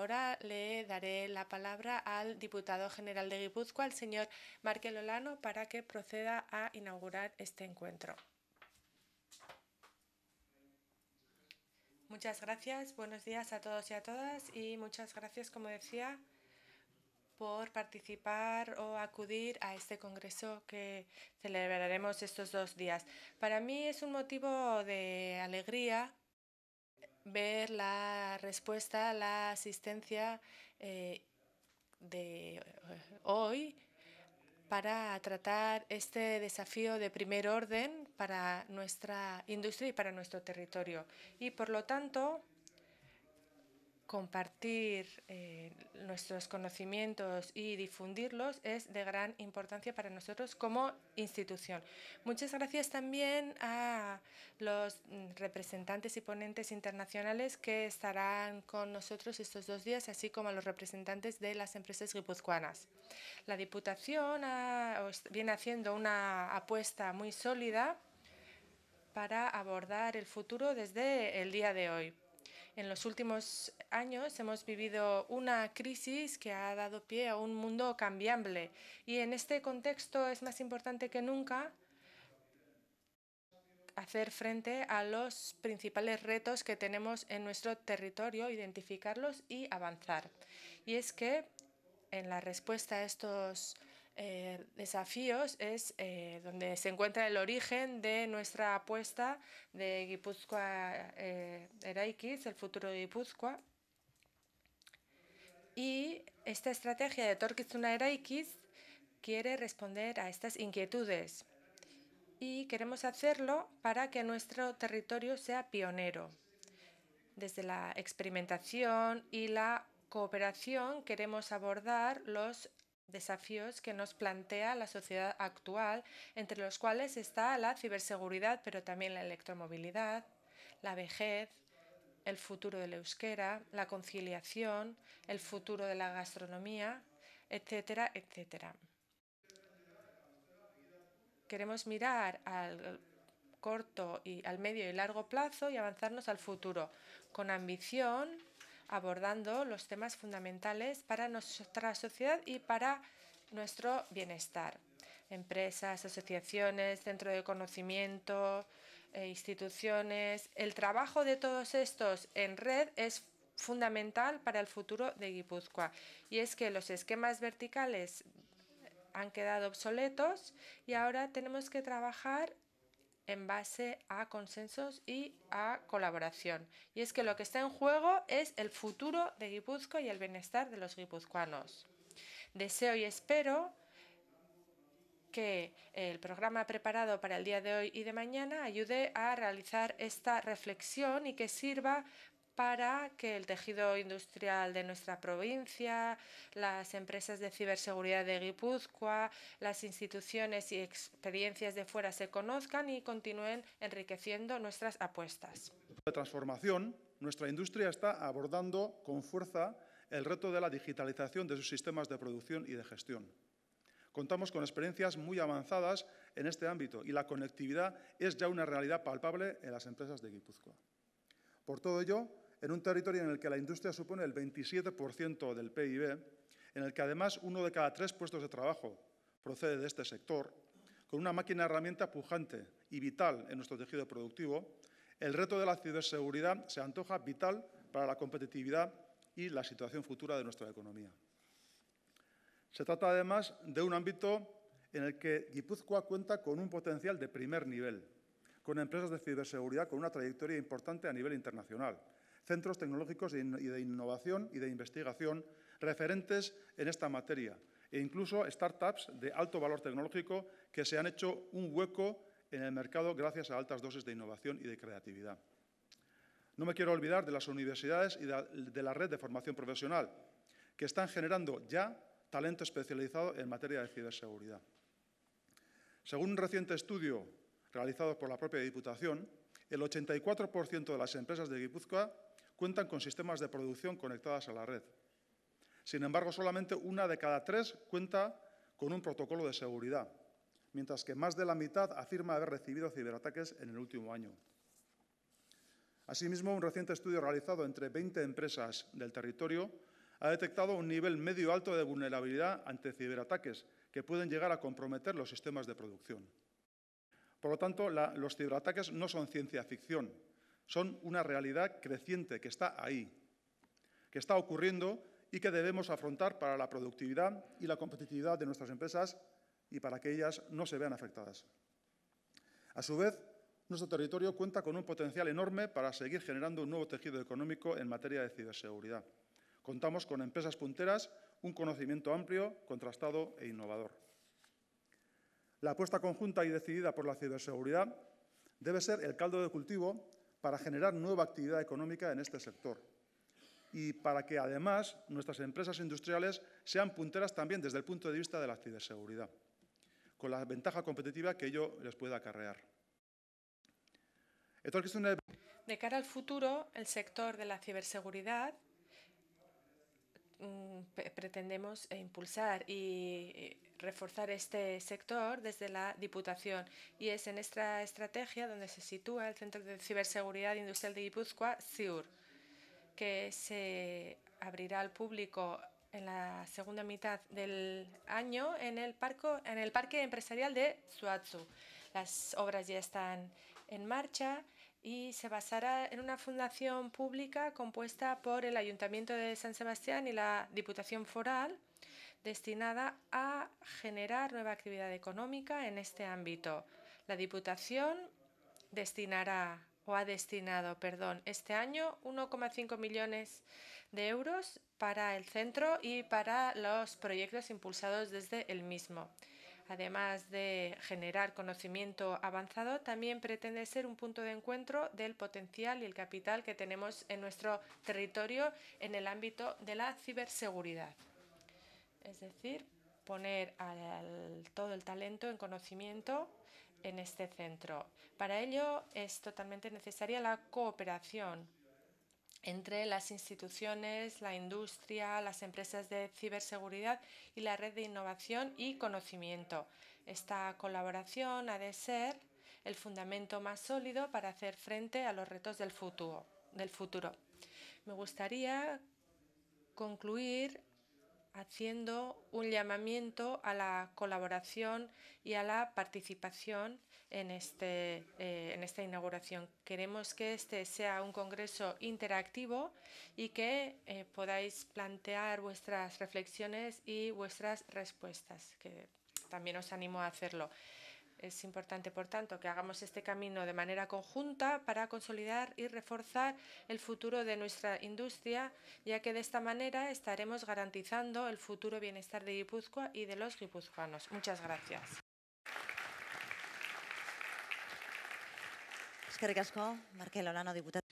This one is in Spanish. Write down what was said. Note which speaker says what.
Speaker 1: Ahora le daré la palabra al
Speaker 2: diputado general de Guipúzcoa, el señor Markel Olano, para que proceda a inaugurar este encuentro. Muchas gracias, buenos días a todos y a todas y muchas gracias, como decía, por participar o acudir a este congreso que celebraremos estos dos días. Para mí es un motivo de alegría ver la respuesta, la asistencia eh, de eh, hoy para tratar este desafío de primer orden para nuestra industria y para nuestro territorio. Y por lo tanto, compartir eh, nuestros conocimientos y difundirlos es de gran importancia para nosotros como institución. Muchas gracias también a los mm, representantes y ponentes internacionales que estarán con nosotros estos dos días, así como a los representantes de las empresas guipuzcoanas. La Diputación viene haciendo una apuesta muy sólida para abordar el futuro desde el día de hoy en los últimos años hemos vivido una crisis que ha dado pie a un mundo cambiable y en este contexto es más importante que nunca hacer frente a los principales retos que tenemos en nuestro territorio, identificarlos y avanzar. Y es que en la respuesta a estos eh, desafíos es eh, donde se encuentra el origen de nuestra apuesta de Guipúzcoa eh, Eraikis, el futuro de Guipúzcoa. Y esta estrategia de Torquizuna Eraikis quiere responder a estas inquietudes y queremos hacerlo para que nuestro territorio sea pionero. Desde la experimentación y la cooperación queremos abordar los desafíos que nos plantea la sociedad actual, entre los cuales está la ciberseguridad, pero también la electromovilidad, la vejez, el futuro del euskera, la conciliación, el futuro de la gastronomía, etcétera, etcétera. Queremos mirar al corto y al medio y largo plazo y avanzarnos al futuro con ambición abordando los temas fundamentales para nuestra sociedad y para nuestro bienestar. Empresas, asociaciones, centro de conocimiento, eh, instituciones. El trabajo de todos estos en red es fundamental para el futuro de Guipúzcoa. Y es que los esquemas verticales han quedado obsoletos y ahora tenemos que trabajar en base a consensos y a colaboración. Y es que lo que está en juego es el futuro de Guipúzcoa y el bienestar de los guipuzcoanos. Deseo y espero que el programa preparado para el día de hoy y de mañana ayude a realizar esta reflexión y que sirva para que el tejido industrial de nuestra provincia, las empresas de ciberseguridad de Guipúzcoa, las instituciones y experiencias de fuera se conozcan y continúen enriqueciendo nuestras apuestas.
Speaker 1: De transformación, nuestra industria está abordando con fuerza el reto de la digitalización de sus sistemas de producción y de gestión. Contamos con experiencias muy avanzadas en este ámbito y la conectividad es ya una realidad palpable en las empresas de Guipúzcoa. Por todo ello, en un territorio en el que la industria supone el 27% del PIB, en el que además uno de cada tres puestos de trabajo procede de este sector, con una máquina herramienta pujante y vital en nuestro tejido productivo, el reto de la ciberseguridad se antoja vital para la competitividad y la situación futura de nuestra economía. Se trata además de un ámbito en el que Guipúzcoa cuenta con un potencial de primer nivel, con empresas de ciberseguridad con una trayectoria importante a nivel internacional, centros tecnológicos y de innovación y de investigación referentes en esta materia e incluso startups de alto valor tecnológico que se han hecho un hueco en el mercado gracias a altas dosis de innovación y de creatividad. No me quiero olvidar de las universidades y de la red de formación profesional, que están generando ya talento especializado en materia de ciberseguridad. Según un reciente estudio realizado por la propia Diputación, el 84% de las empresas de Guipúzcoa cuentan con sistemas de producción conectadas a la red. Sin embargo, solamente una de cada tres cuenta con un protocolo de seguridad, mientras que más de la mitad afirma haber recibido ciberataques en el último año. Asimismo, un reciente estudio realizado entre 20 empresas del territorio ha detectado un nivel medio alto de vulnerabilidad ante ciberataques que pueden llegar a comprometer los sistemas de producción. Por lo tanto, los ciberataques no son ciencia ficción, son una realidad creciente que está ahí, que está ocurriendo y que debemos afrontar para la productividad y la competitividad de nuestras empresas y para que ellas no se vean afectadas. A su vez, nuestro territorio cuenta con un potencial enorme para seguir generando un nuevo tejido económico en materia de ciberseguridad. Contamos con empresas punteras, un conocimiento amplio, contrastado e innovador. La apuesta conjunta y decidida por la ciberseguridad debe ser el caldo de cultivo para generar nueva actividad económica en este sector y para que, además, nuestras empresas industriales sean punteras también desde el punto de vista de la ciberseguridad, con la ventaja competitiva que ello les pueda acarrear.
Speaker 2: De cara al futuro, el sector de la ciberseguridad Mm, pretendemos eh, impulsar y eh, reforzar este sector desde la Diputación. Y es en esta estrategia donde se sitúa el Centro de Ciberseguridad Industrial de Guipúzcoa, CIUR, que se abrirá al público en la segunda mitad del año en el, en el Parque Empresarial de Suatsu. Las obras ya están en marcha y se basará en una fundación pública compuesta por el Ayuntamiento de San Sebastián y la Diputación Foral, destinada a generar nueva actividad económica en este ámbito. La Diputación destinará o ha destinado, perdón, este año 1,5 millones de euros para el centro y para los proyectos impulsados desde el mismo además de generar conocimiento avanzado, también pretende ser un punto de encuentro del potencial y el capital que tenemos en nuestro territorio en el ámbito de la ciberseguridad. Es decir, poner todo el talento en conocimiento en este centro. Para ello es totalmente necesaria la cooperación entre las instituciones, la industria, las empresas de ciberseguridad y la red de innovación y conocimiento. Esta colaboración ha de ser el fundamento más sólido para hacer frente a los retos del futuro. Del futuro. Me gustaría concluir haciendo un llamamiento a la colaboración y a la participación este, eh, en, esta inauguración. Queremos que este sea un congreso interactivo y que eh, podáis plantear vuestras reflexiones y vuestras respuestas, que también os animo a hacerlo. Es importante, por tanto, que hagamos este camino de manera conjunta para consolidar y reforzar el futuro de nuestra industria, ya que de esta manera estaremos garantizando el futuro bienestar de Guipúzcoa y de los guipuzcoanos. Muchas gracias.
Speaker 1: diputado.